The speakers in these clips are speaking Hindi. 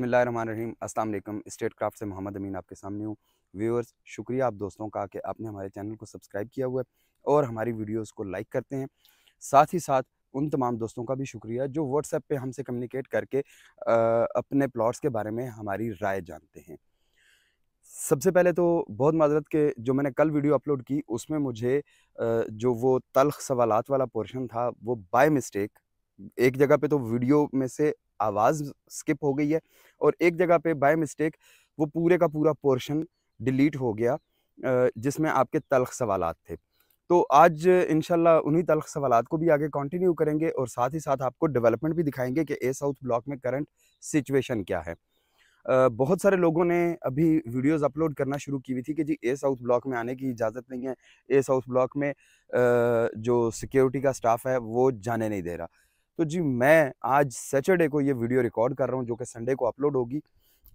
बसमीम अस्सलाम स्टेट क्राफ्ट से मोहम्मद अमीन आपके सामने हूँ व्यूअर्स शुक्रिया आप दोस्तों का कि आपने हमारे चैनल को सब्सक्राइब किया हुआ है और हमारी वीडियोस को लाइक करते हैं साथ ही साथ उन तमाम दोस्तों का भी शुक्रिया जो व्हाट्सएप पे हमसे कम्युनिकेट करके आ, अपने प्लॉट्स के बारे में हमारी राय जानते हैं सबसे पहले तो बहुत माजरत के जो मैंने कल वीडियो अपलोड की उसमें मुझे जो वो तलख सवालत वाला पोर्शन था वो बाय मिस्टेक एक जगह पे तो वीडियो में से आवाज़ स्किप हो गई है और एक जगह पे बाय मिस्टेक वो पूरे का पूरा पोर्शन डिलीट हो गया जिसमें आपके तलख सवाल थे तो आज इनशाला उन्हीं तलख सवाल को भी आगे कंटिन्यू करेंगे और साथ ही साथ आपको डेवलपमेंट भी दिखाएंगे कि ए साउथ ब्लॉक में करंट सिचुएशन क्या है बहुत सारे लोगों ने अभी वीडियोस अपलोड करना शुरू की हुई थी कि जी ए साउथ ब्लॉक में आने की इजाज़त नहीं है ए साउथ ब्लॉक में जो सिक्योरिटी का स्टाफ है वो जाने नहीं दे रहा तो जी मैं आज सैटरडे को ये वीडियो रिकॉर्ड कर रहा हूँ जो कि संडे को अपलोड होगी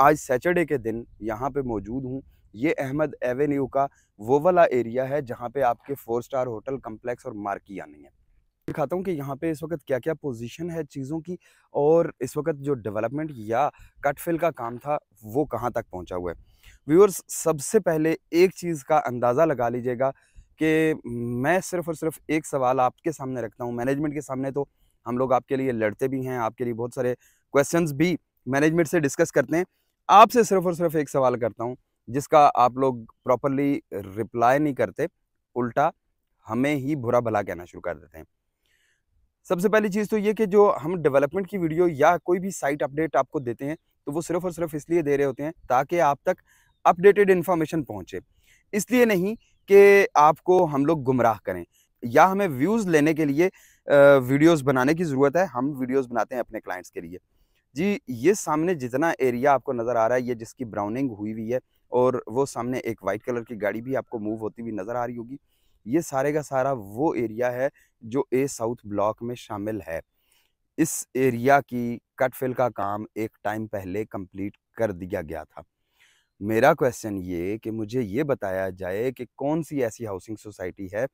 आज सैटरडे के दिन यहाँ पे मौजूद हूँ ये अहमद एवेन्यू का वो वाला एरिया है जहाँ पे आपके फोर स्टार होटल कम्प्लेक्स और मार्की आनी है दिखाता हूँ कि यहाँ पे इस वक्त क्या क्या पोजीशन है चीज़ों की और इस वक्त जो डेवलपमेंट या कटफिल का काम था वो कहाँ तक पहुँचा हुआ है व्यूअर्स सबसे पहले एक चीज़ का अंदाज़ा लगा लीजिएगा कि मैं सिर्फ और सिर्फ एक सवाल आपके सामने रखता हूँ मैनेजमेंट के सामने तो हम लोग आपके लिए लड़ते भी हैं आपके लिए बहुत सारे क्वेश्चन भी मैनेजमेंट से डिस्कस करते हैं आपसे सिर्फ और सिर्फ एक सवाल करता हूँ जिसका आप लोग प्रॉपरली रिप्लाई नहीं करते उल्टा हमें ही बुरा भला कहना शुरू कर देते हैं सबसे पहली चीज़ तो ये कि जो हम डेवलपमेंट की वीडियो या कोई भी साइट अपडेट आपको देते हैं तो वो सिर्फ और सिर्फ इसलिए दे रहे होते हैं ताकि आप तक अपडेटेड इन्फॉर्मेशन पहुँचे इसलिए नहीं कि आपको हम लोग गुमराह करें या हमें व्यूज़ लेने के लिए वीडियोस बनाने की ज़रूरत है हम वीडियोस बनाते हैं अपने क्लाइंट्स के लिए जी ये सामने जितना एरिया आपको नज़र आ रहा है ये जिसकी ब्राउनिंग हुई हुई है और वो सामने एक वाइट कलर की गाड़ी भी आपको मूव होती हुई नज़र आ रही होगी ये सारे का सारा वो एरिया है जो ए साउथ ब्लॉक में शामिल है इस एरिया की कटफिल का काम एक टाइम पहले कंप्लीट कर दिया गया था मेरा क्वेश्चन ये कि मुझे ये बताया जाए कि कौन सी ऐसी हाउसिंग सोसाइटी है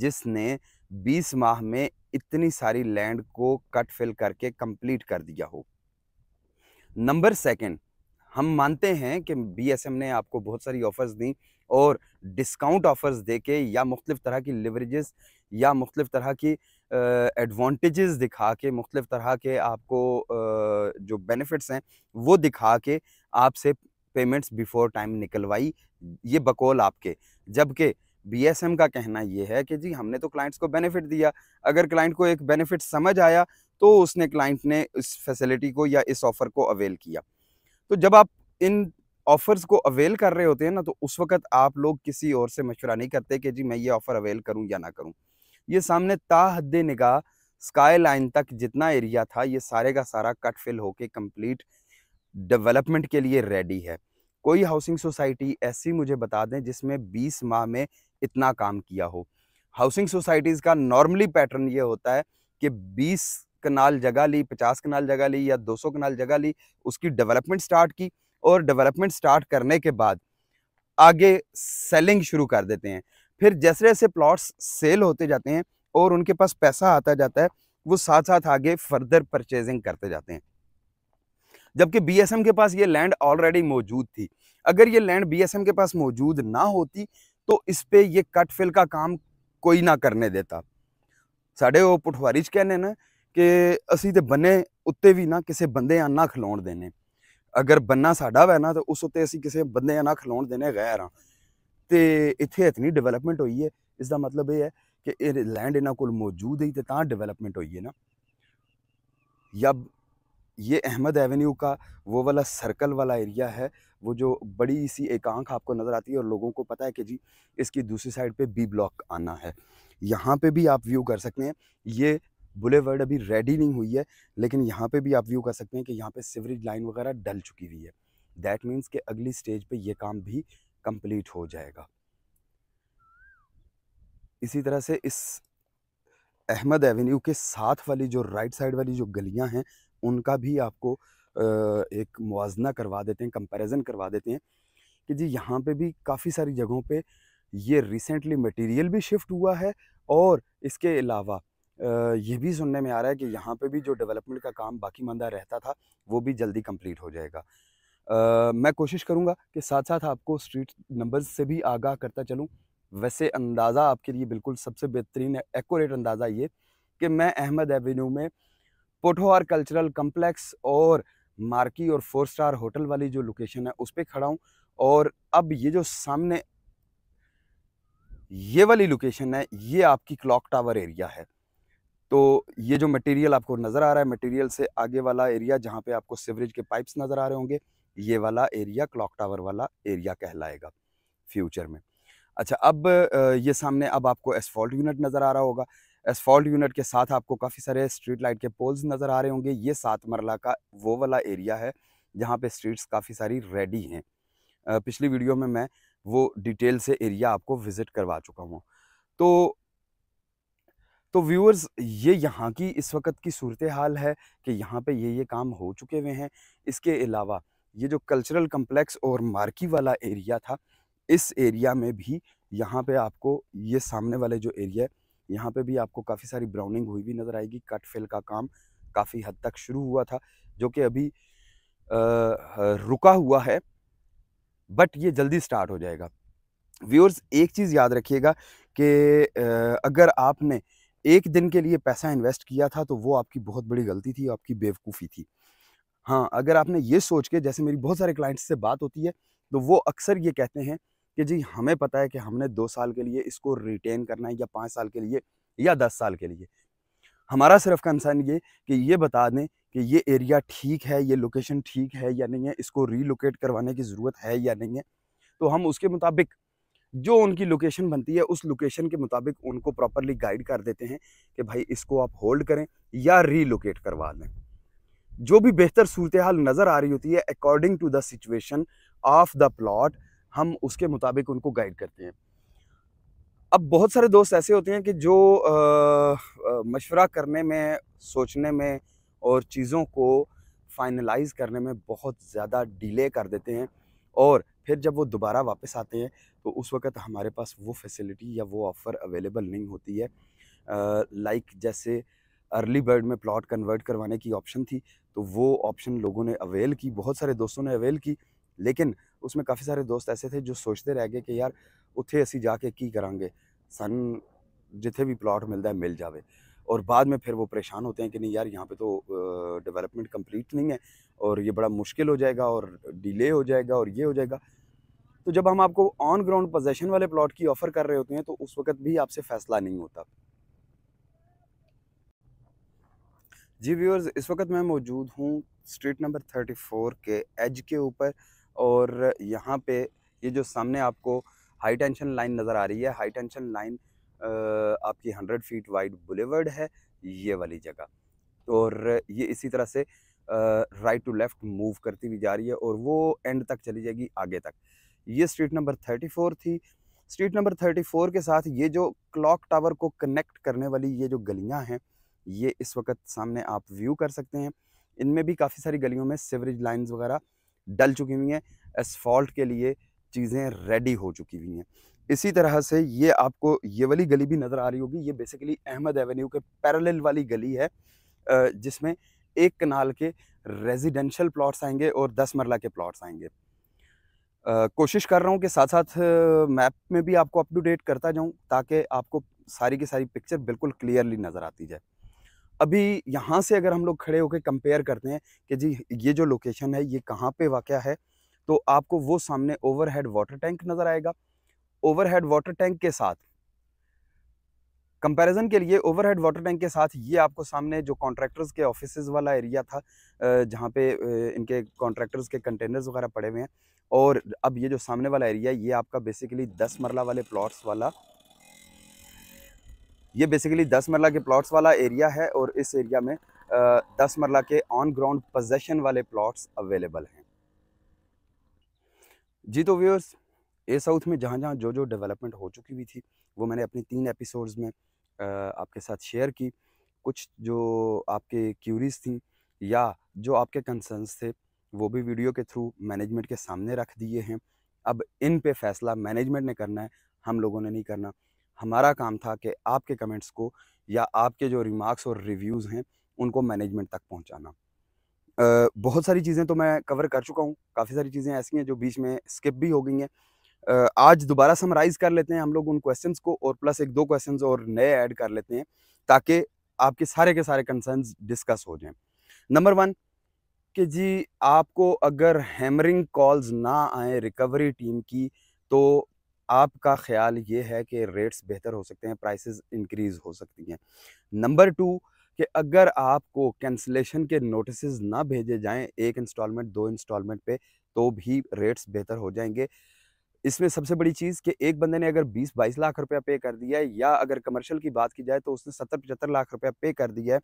जिसने 20 माह में इतनी सारी लैंड को कट फिल करके कंप्लीट कर दिया हो नंबर सेकंड हम मानते हैं कि बीएसएम ने आपको बहुत सारी ऑफ़र्स दी और डिस्काउंट ऑफ़र्स दे के या मुख्तलिफ़ तरह की लिवरेजेस या मुख्तलिफ़ तरह की एडवांटेजेस दिखा के मुख्तलिफ़ तरह के आपको आ, जो बेनिफिट्स हैं वो दिखा के आपसे पेमेंट्स बिफोर टाइम निकलवाई ये बकौल आपके जबकि बीएसएम का कहना ये है कि जी हमने तो क्लाइंट्स को बेनिफिट दिया अगर क्लाइंट को एक बेनिफिट समझ आया तो उसने क्लाइंट ने इस फैसिलिटी को या इस ऑफ़र को अवेल किया तो जब आप इन ऑफ़र्स को अवेल कर रहे होते हैं ना तो उस वक्त आप लोग किसी और से मशवरा नहीं करते कि जी मैं ये ऑफ़र अवेल करूँ या ना करूँ ये सामने ताहद निगाह स्काई लाइन तक जितना एरिया था ये सारे का सारा कट फिल होके कंप्लीट डेवलपमेंट के लिए रेडी है कोई हाउसिंग सोसाइटी ऐसी मुझे बता दें जिसमें 20 माह में इतना काम किया हो हाउसिंग सोसाइटीज़ का नॉर्मली पैटर्न ये होता है कि 20 कनाल जगह ली 50 कनाल जगह ली या 200 कनाल जगह ली उसकी डेवलपमेंट स्टार्ट की और डेवलपमेंट स्टार्ट करने के बाद आगे सेलिंग शुरू कर देते हैं फिर जैसे जैसे प्लॉट्स सेल होते जाते हैं और उनके पास पैसा आता जाता है वो साथ साथ आगे फर्दर परचेजिंग करते जाते हैं जबकि बी एस एम के पास ये लैंड ऑलरेडी मौजूद थी अगर ये लैंड बी एस एम के पास मौजूद ना होती तो इस पर यह कट फिल का काम कोई ना करने देता साढ़े वो पठवारी कहने ना कि असी तो बन्ने उत्ते भी ना किसी बंद ना खिला देने अगर बन्ना साढ़ा वै ना तो उस उत्ते असी किसी बंद ना खिलाने देने गैर हाँ तो इतने इतनी डिवेलपमेंट हुई है इसका मतलब यह है कि लैंड इन्होंने मौजूद ही तो डिवेलपमेंट हुई है ना या ये अहमद एवेन्यू का वो वाला सर्कल वाला एरिया है वो जो बड़ी सी एक आँख आपको नज़र आती है और लोगों को पता है कि जी इसकी दूसरी साइड पे बी ब्लॉक आना है यहाँ पे भी आप व्यू कर सकते हैं ये बुलेवर्ड अभी रेडी नहीं हुई है लेकिन यहाँ पे भी आप व्यू कर सकते हैं कि यहाँ पे सिवरेज लाइन वगैरह डल चुकी हुई है दैट मीन्स कि अगली स्टेज पे ये काम भी कम्प्लीट हो जाएगा इसी तरह से इस अहमद एवेन्यू के साथ वाली जो राइट साइड वाली जो गलियाँ हैं उनका भी आपको एक मुवजना करवा देते हैं कंपैरिजन करवा देते हैं कि जी यहाँ पे भी काफ़ी सारी जगहों पे ये रिसेंटली मटेरियल भी शिफ्ट हुआ है और इसके अलावा ये भी सुनने में आ रहा है कि यहाँ पे भी जो डेवलपमेंट का काम बाकी मंदा रहता था वो भी जल्दी कंप्लीट हो जाएगा आ, मैं कोशिश करूँगा कि साथ साथ आपको स्ट्रीट नंबर से भी आगाह करता चलूँ वैसे अंदाज़ा आपके लिए बिल्कुल सबसे बेहतरीन एकोरेट अंदाज़ा ये कि मैं अहमद एवेन्यू में पोठोहार कल्चरल कम्प्लेक्स और मार्की और फोर स्टार होटल वाली जो लोकेशन है उस पर खड़ा हूँ और अब ये जो सामने ये वाली लोकेशन है ये आपकी क्लॉक टावर एरिया है तो ये जो मटेरियल आपको नज़र आ रहा है मटेरियल से आगे वाला एरिया जहाँ पे आपको सिवरेज के पाइप्स नज़र आ रहे होंगे ये वाला एरिया क्लॉक टावर वाला एरिया कहलाएगा फ्यूचर में अच्छा अब ये सामने अब आपको एसफॉल्ट यूनिट नज़र आ रहा होगा एसफॉल्ट यूनिट के साथ आपको काफ़ी सारे स्ट्रीट लाइट के पोल्स नज़र आ रहे होंगे ये सात मरला का वो वाला एरिया है जहाँ पे स्ट्रीट्स काफ़ी सारी रेडी हैं पिछली वीडियो में मैं वो डिटेल से एरिया आपको विज़िट करवा चुका हूँ तो तो व्यूअर्स ये यहाँ की इस वक्त की सूरत हाल है कि यहाँ पे ये ये काम हो चुके हुए हैं इसके अलावा ये जो कल्चरल कम्प्लेक्स और मार्की वाला एरिया था इस एरिया में भी यहाँ पे आपको ये सामने वाले जो एरिया है यहाँ पे भी आपको काफ़ी सारी ब्राउनिंग हुई भी नज़र आएगी कट फिल का काम काफ़ी हद तक शुरू हुआ था जो कि अभी आ, रुका हुआ है बट ये जल्दी स्टार्ट हो जाएगा व्यूअर्स एक चीज़ याद रखिएगा कि अगर आपने एक दिन के लिए पैसा इन्वेस्ट किया था तो वो आपकी बहुत बड़ी गलती थी आपकी बेवकूफ़ी थी हाँ अगर आपने ये सोच के जैसे मेरी बहुत सारे क्लाइंट्स से बात होती है तो वो अक्सर ये कहते हैं कि जी हमें पता है कि हमने दो साल के लिए इसको रिटेन करना है या पाँच साल के लिए या दस साल के लिए हमारा सिर्फ कंसर्न ये कि ये बता दें कि ये एरिया ठीक है ये लोकेशन ठीक है या नहीं है इसको रीलोकेट करवाने की ज़रूरत है या नहीं है तो हम उसके मुताबिक जो उनकी लोकेशन बनती है उस लोकेशन के मुताबिक उनको प्रॉपरली गाइड कर देते हैं कि भाई इसको आप होल्ड करें या रीलोकेट करवा लें जो भी बेहतर सूरत हाल नज़र आ रही होती है according to the situation of the plot हम उसके मुताबिक उनको गाइड करते हैं अब बहुत सारे दोस्त ऐसे होते हैं कि जो मशवरा करने में सोचने में और चीज़ों को फाइनलाइज करने में बहुत ज़्यादा डिले कर देते हैं और फिर जब वो दोबारा वापस आते हैं तो उस वक्त हमारे पास वो फैसिलिटी या वो ऑफ़र अवेलेबल नहीं होती है लाइक जैसे अर्ली बर्ड में प्लॉट कन्वर्ट करवाने की ऑप्शन थी तो वो ऑप्शन लोगों ने अवेल की बहुत सारे दोस्तों ने अवेल की लेकिन उसमें काफ़ी सारे दोस्त ऐसे थे जो सोचते रह गए कि यार उत्थे असी जाके की ਕੀ सन जिथे भी प्लॉट मिलता है मिल जाए और बाद में फिर वो परेशान होते हैं कि नहीं यार यहाँ पे तो डेवलपमेंट कंप्लीट नहीं है और ये बड़ा मुश्किल हो जाएगा और डिले हो जाएगा और ये हो जाएगा तो जब हम आपको ऑन ग्राउंड पोजेशन वाले प्लॉट की ऑफ़र कर रहे होते हैं तो उस वक्त भी आपसे फ़ैसला नहीं होता जी व्यूअर्स इस वक्त मैं मौजूद हूँ स्ट्रीट नंबर थर्टी के एज के ऊपर और यहाँ पे ये जो सामने आपको हाई टेंशन लाइन नज़र आ रही है हाई टेंशन लाइन आपकी हंड्रेड फीट वाइड बुलेवर्ड है ये वाली जगह और ये इसी तरह से राइट टू लेफ़्ट मूव करती हुई जा रही है और वो एंड तक चली जाएगी आगे तक ये स्ट्रीट नंबर थर्टी फोर थी स्ट्रीट नंबर थर्टी फोर के साथ ये जो क्लॉक टावर को कनेक्ट करने वाली ये जो गलियाँ हैं ये इस वक्त सामने आप व्यू कर सकते हैं इनमें भी काफ़ी सारी गलियों में सिवरेज लाइन्स वगैरह डल चुकी हुई हैं एसफॉल्ट के लिए चीज़ें रेडी हो चुकी हुई हैं इसी तरह से ये आपको ये वाली गली भी नज़र आ रही होगी ये बेसिकली अहमद एवेन्यू के पैरेलल वाली गली है जिसमें एक कनाल के रेजिडेंशियल प्लॉट्स आएंगे और दस मरला के प्लॉट्स आएंगे कोशिश कर रहा हूँ कि साथ साथ मैप में भी आपको अपटूडेट करता जाऊँ ताकि आपको सारी की सारी पिक्चर बिल्कुल क्लियरली नज़र आती जाए अभी यहाँ से अगर हम लोग खड़े होकर कंपेयर करते हैं कि जी ये जो लोकेशन है ये कहाँ पे वाक़ है तो आपको वो सामने ओवरहेड वाटर टैंक नज़र आएगा ओवरहेड वाटर टैंक के साथ कंपैरिजन के लिए ओवरहेड वाटर टैंक के साथ ये आपको सामने जो कॉन्ट्रैक्टर्स के ऑफिस वाला एरिया था जहाँ पे इनके कॉन्ट्रैक्टर्स के कंटेनर्स वगैरह पड़े हुए हैं और अब ये जो सामने वाला एरिया ये आपका बेसिकली दस मरला वाले प्लॉट्स वाला ये बेसिकली दस मरला के प्लॉट्स वाला एरिया है और इस एरिया में दस मरला के ऑन ग्राउंड पोजेशन वाले प्लॉट्स अवेलेबल हैं जी तो व्यूअर्स ए साउथ में जहाँ जहाँ जो जो डेवलपमेंट हो चुकी हुई थी वो मैंने अपने तीन एपिसोड्स में आपके साथ शेयर की कुछ जो आपके क्यूरीज थी या जो आपके कंसर्न्स थे वो भी वीडियो के थ्रू मैनेजमेंट के सामने रख दिए हैं अब इन पे फैसला मैनेजमेंट ने करना है हम लोगों ने नहीं करना हमारा काम था कि आपके कमेंट्स को या आपके जो रिमार्क्स और रिव्यूज़ हैं उनको मैनेजमेंट तक पहुंचाना बहुत सारी चीज़ें तो मैं कवर कर चुका हूं काफ़ी सारी चीज़ें ऐसी हैं जो बीच में स्किप भी हो गई हैं आज दोबारा समराइज़ कर लेते हैं हम लोग उन क्वेश्चन को और प्लस एक दो क्वेश्चन और नए ऐड कर लेते हैं ताकि आपके सारे के सारे कंसर्न डिस्कस हो जाएँ नंबर वन कि जी आपको अगर हैमरिंग कॉल्स ना आए रिकवरी टीम की तो आपका ख्याल ये है कि रेट्स बेहतर हो सकते हैं प्राइसेस इंक्रीज़ हो सकती हैं नंबर टू कि अगर आपको कैंसलेशन के नोटिस ना भेजे जाएं एक इंस्टॉलमेंट दो इंस्टॉलमेंट पे तो भी रेट्स बेहतर हो जाएंगे इसमें सबसे बड़ी चीज़ कि एक बंदे ने अगर 20-22 लाख रुपया पे कर दिया है या अगर कमर्शियल की बात की जाए तो उसने 70-75 लाख रुपया पे कर दिया है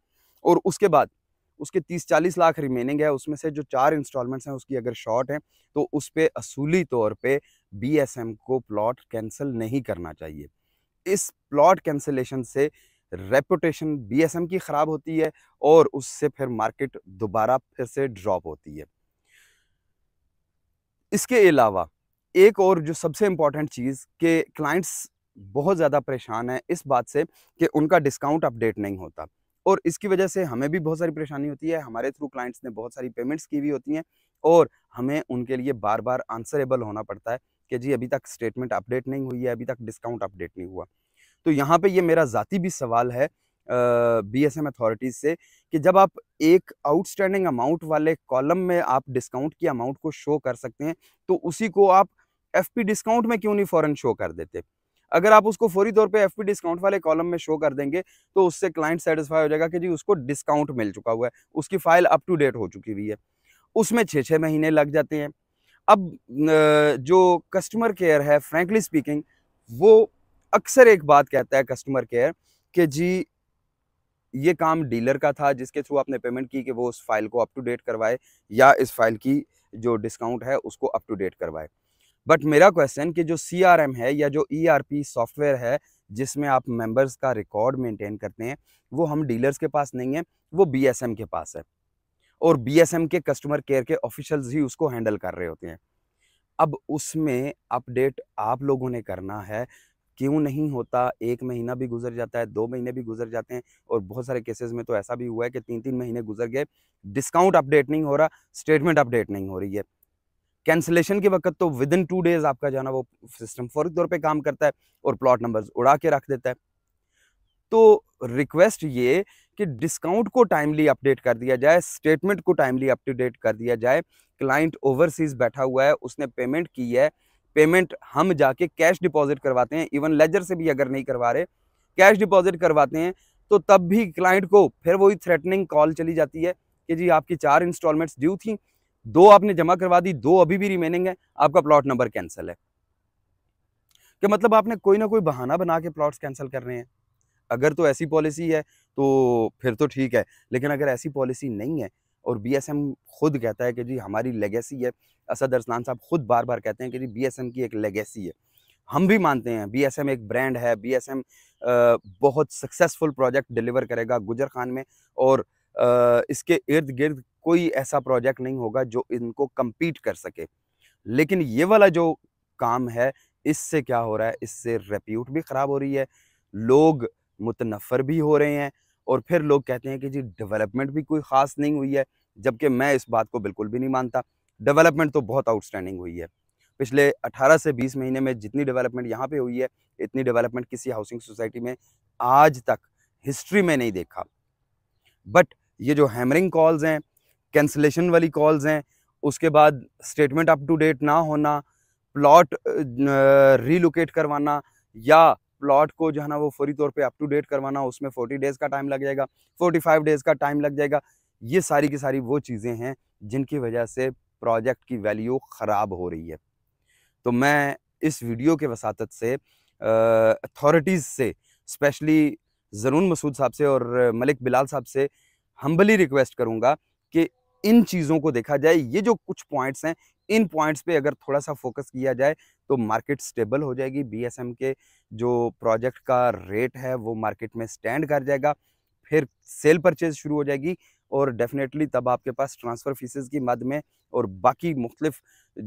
और उसके बाद उसके तीस चालीस लाख रिमेनिंग है उसमें से जो चार इंस्टॉलमेंट्स हैं उसकी अगर शॉर्ट है तो उस पर असूली तौर पर बी को प्लॉट कैंसिल नहीं करना चाहिए इस प्लॉट कैंसिलेशन से रेपुटेशन बीएसएम की ख़राब होती है और उससे फिर मार्केट दोबारा फिर से ड्रॉप होती है इसके अलावा एक और जो सबसे इम्पॉर्टेंट चीज़ के क्लाइंट्स बहुत ज़्यादा परेशान है इस बात से कि उनका डिस्काउंट अपडेट नहीं होता और इसकी वजह से हमें भी बहुत सारी परेशानी होती है हमारे थ्रू क्लाइंट्स ने बहुत सारी पेमेंट्स की हुई होती हैं और हमें उनके लिए बार बार आंसरेबल होना पड़ता है कि जी अभी तक स्टेटमेंट अपडेट नहीं हुई है अभी तक डिस्काउंट अपडेट नहीं हुआ तो यहाँ पे ये मेरा ज़ाती भी सवाल है बी एस एम अथॉरिटीज़ से कि जब आप एक आउटस्टैंडिंग अमाउंट वाले कॉलम में आप डिस्काउंट की अमाउंट को शो कर सकते हैं तो उसी को आप एफ डिस्काउंट में क्यों नहीं फ़ौरन शो कर देते अगर आप उसको फौरी तौर पे एफ डिस्काउंट वाले कॉलम में शो कर देंगे तो उससे क्लाइंट सेटिस्फाई हो जाएगा कि जी उसको डिस्काउंट मिल चुका हुआ है उसकी फाइल अप टू डेट हो चुकी हुई है उसमें छः छः महीने लग जाते हैं अब जो कस्टमर केयर है फ्रेंकली स्पीकिंग वो अक्सर एक बात कहता है कस्टमर केयर कि जी ये काम डीलर का था जिसके थ्रू आपने पेमेंट की कि वो उस फाइल को अप टू डेट करवाए या इस फाइल की जो डिस्काउंट है उसको अप टू डेट करवाए बट मेरा क्वेश्चन कि जो सी है या जो ई e सॉफ्टवेयर है जिसमें आप मेंबर्स का रिकॉर्ड मेंटेन करते हैं वो हम डीलर्स के पास नहीं है वो बी के पास है और बी के कस्टमर केयर के ऑफिशल्स ही उसको हैंडल कर रहे होते हैं अब उसमें अपडेट आप लोगों ने करना है क्यों नहीं होता एक महीना भी गुजर जाता है दो महीने भी गुजर जाते हैं और बहुत सारे केसेस में तो ऐसा भी हुआ है कि तीन तीन महीने गुजर गए डिस्काउंट अपडेट नहीं हो रहा स्टेटमेंट अपडेट नहीं हो रही है कैंसिलेशन के वक्त तो विद इन टू डेज़ आपका जाना वो सिस्टम फौरी तौर पे काम करता है और प्लॉट नंबर्स उड़ा के रख देता है तो रिक्वेस्ट ये कि डिस्काउंट को टाइमली अपडेट कर दिया जाए स्टेटमेंट को टाइमली अपडेट कर दिया जाए क्लाइंट ओवरसीज बैठा हुआ है उसने पेमेंट की है पेमेंट हम जाके कैश डिपॉजिट करवाते हैं इवन लेजर से भी अगर नहीं करवा रहे कैश डिपॉजिट करवाते हैं तो तब भी क्लाइंट को फिर वही थ्रेटनिंग कॉल चली जाती है कि जी आपकी चार इंस्टॉलमेंट्स ड्यू थी दो आपने जमा करवा दी दो अभी भी रिमेनिंग है आपका प्लॉट नंबर कैंसिल है कि मतलब आपने कोई ना कोई बहाना बना के प्लॉट्स कैंसिल कर रहे हैं अगर तो ऐसी पॉलिसी है तो फिर तो ठीक है लेकिन अगर ऐसी पॉलिसी नहीं है और बीएसएम खुद कहता है कि जी हमारी लेगेसी है असद अरसलान साहब खुद बार बार कहते हैं कि जी बीएसएम की एक लेगेसी है हम भी मानते हैं बीएसएम एक ब्रांड है बीएसएम बहुत सक्सेसफुल प्रोजेक्ट डिलीवर करेगा गुजर खान में और इसके इर्द गिर्द कोई ऐसा प्रोजेक्ट नहीं होगा जो इनको कम्पीट कर सके लेकिन ये वाला जो काम है इससे क्या हो रहा है इससे रेप्यूट भी ख़राब हो रही है लोग मुतनफ़र भी हो रहे हैं और फिर लोग कहते हैं कि जी डेवलपमेंट भी कोई ख़ास नहीं हुई है जबकि मैं इस बात को बिल्कुल भी नहीं मानता डेवलपमेंट तो बहुत आउटस्टैंडिंग हुई है पिछले 18 से 20 महीने में जितनी डेवलपमेंट यहाँ पे हुई है इतनी डेवलपमेंट किसी हाउसिंग सोसाइटी में आज तक हिस्ट्री में नहीं देखा बट ये जो हैमरिंग कॉल्स हैं कैंसलेशन वाली कॉल्स हैं उसके बाद स्टेटमेंट अप टू डेट ना होना प्लॉट रीलोकेट करवाना या प्लॉट को जो है ना वो फौरी तौर पे अप टू डेट करवाना उसमें फोर्टी डेज़ का टाइम लग जाएगा फाइव डेज़ का टाइम लग जाएगा ये सारी की सारी वो चीज़ें हैं जिनकी वजह से प्रोजेक्ट की वैल्यू ख़राब हो रही है तो मैं इस वीडियो के वसात से अथॉरिटीज़ से स्पेशली ज़रून मसूद साहब से और मलिक बिलाल साहब से हम्बली रिक्वेस्ट करूँगा कि इन चीज़ों को देखा जाए ये जो कुछ पॉइंट्स हैं इन पॉइंट्स पे अगर थोड़ा सा फोकस किया जाए तो मार्केट स्टेबल हो जाएगी बीएसएम के जो प्रोजेक्ट का रेट है वो मार्केट में स्टैंड कर जाएगा फिर सेल परचेज शुरू हो जाएगी और डेफिनेटली तब आपके पास ट्रांसफ़र फीसेज की मद में और बाकी मुख्तलिफ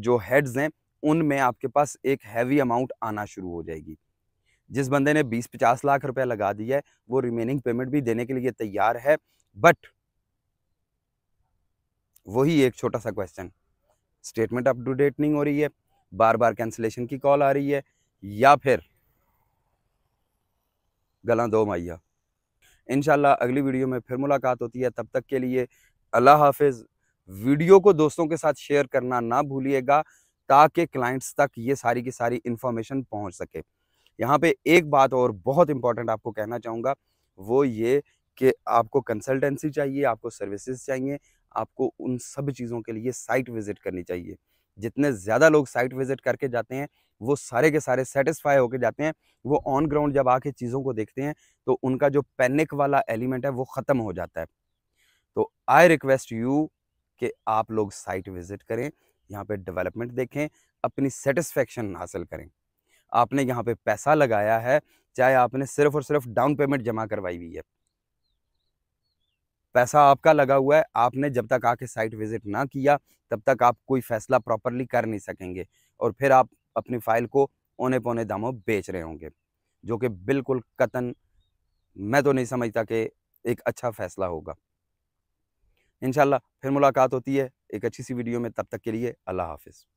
जो हेड्स हैं उनमें आपके पास एक हैवी अमाउंट आना शुरू हो जाएगी जिस बंदे ने 20-50 लाख रुपए लगा दिया है वो रिमेनिंग पेमेंट भी देने के लिए तैयार है बट वही एक छोटा सा question statement up to date नहीं हो रही है बार बार कैंसिलेशन की कॉल आ रही है या फिर गला दो माइया इन अगली वीडियो में फिर मुलाकात होती है तब तक के लिए अल्लाह हाफिज़ वीडियो को दोस्तों के साथ शेयर करना ना भूलिएगा ताकि क्लाइंट्स तक ये सारी की सारी इंफॉर्मेशन पहुंच सके यहाँ पे एक बात और बहुत इंपॉर्टेंट आपको कहना चाहूँगा वो ये कि आपको कंसल्टेंसी चाहिए आपको सर्विसेज चाहिए आपको उन सब चीज़ों के लिए साइट विज़िट करनी चाहिए जितने ज़्यादा लोग साइट विज़िट करके जाते हैं वो सारे के सारे सेटिस्फाई होके जाते हैं वो ऑन ग्राउंड जब आके चीज़ों को देखते हैं तो उनका जो पैनिक वाला एलिमेंट है वो ख़त्म हो जाता है तो आई रिक्वेस्ट यू कि आप लोग साइट विज़िट करें यहाँ पे डेवलपमेंट देखें अपनी सेटिस्फेक्शन हासिल करें आपने यहाँ पे पैसा लगाया है चाहे आपने सिर्फ और सिर्फ डाउन पेमेंट जमा करवाई हुई है पैसा आपका लगा हुआ है आपने जब तक आके साइट विजिट ना किया तब तक आप कोई फैसला प्रॉपरली कर नहीं सकेंगे और फिर आप अपनी फ़ाइल को औने पौने दामों बेच रहे होंगे जो कि बिल्कुल कतन मैं तो नहीं समझता कि एक अच्छा फैसला होगा इन फिर मुलाकात होती है एक अच्छी सी वीडियो में तब तक के लिए अल्लाह हाफिज़